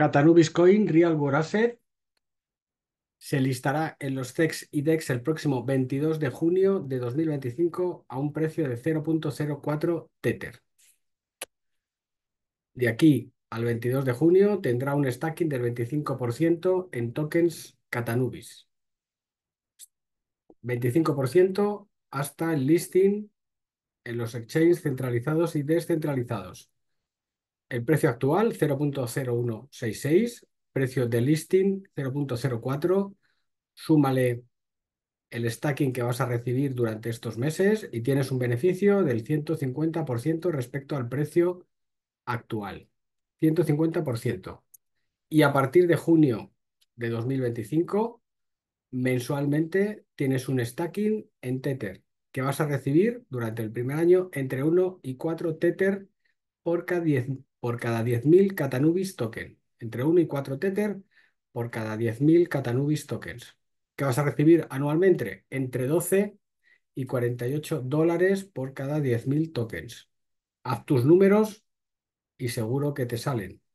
Catanubis Coin, Real World Asset se listará en los CEX y DEX el próximo 22 de junio de 2025 a un precio de 0.04 Tether. De aquí al 22 de junio tendrá un stacking del 25% en tokens Catanubis. 25% hasta el listing en los exchanges centralizados y descentralizados el precio actual 0.0166, precio de listing 0.04, súmale el stacking que vas a recibir durante estos meses y tienes un beneficio del 150% respecto al precio actual. 150%. Y a partir de junio de 2025, mensualmente tienes un stacking en Tether que vas a recibir durante el primer año entre 1 y 4 Tether por cada 10% por cada 10.000 Catanubis token. Entre 1 y 4 Tether por cada 10.000 Catanubis tokens. ¿Qué vas a recibir anualmente? Entre 12 y 48 dólares por cada 10.000 tokens. Haz tus números y seguro que te salen.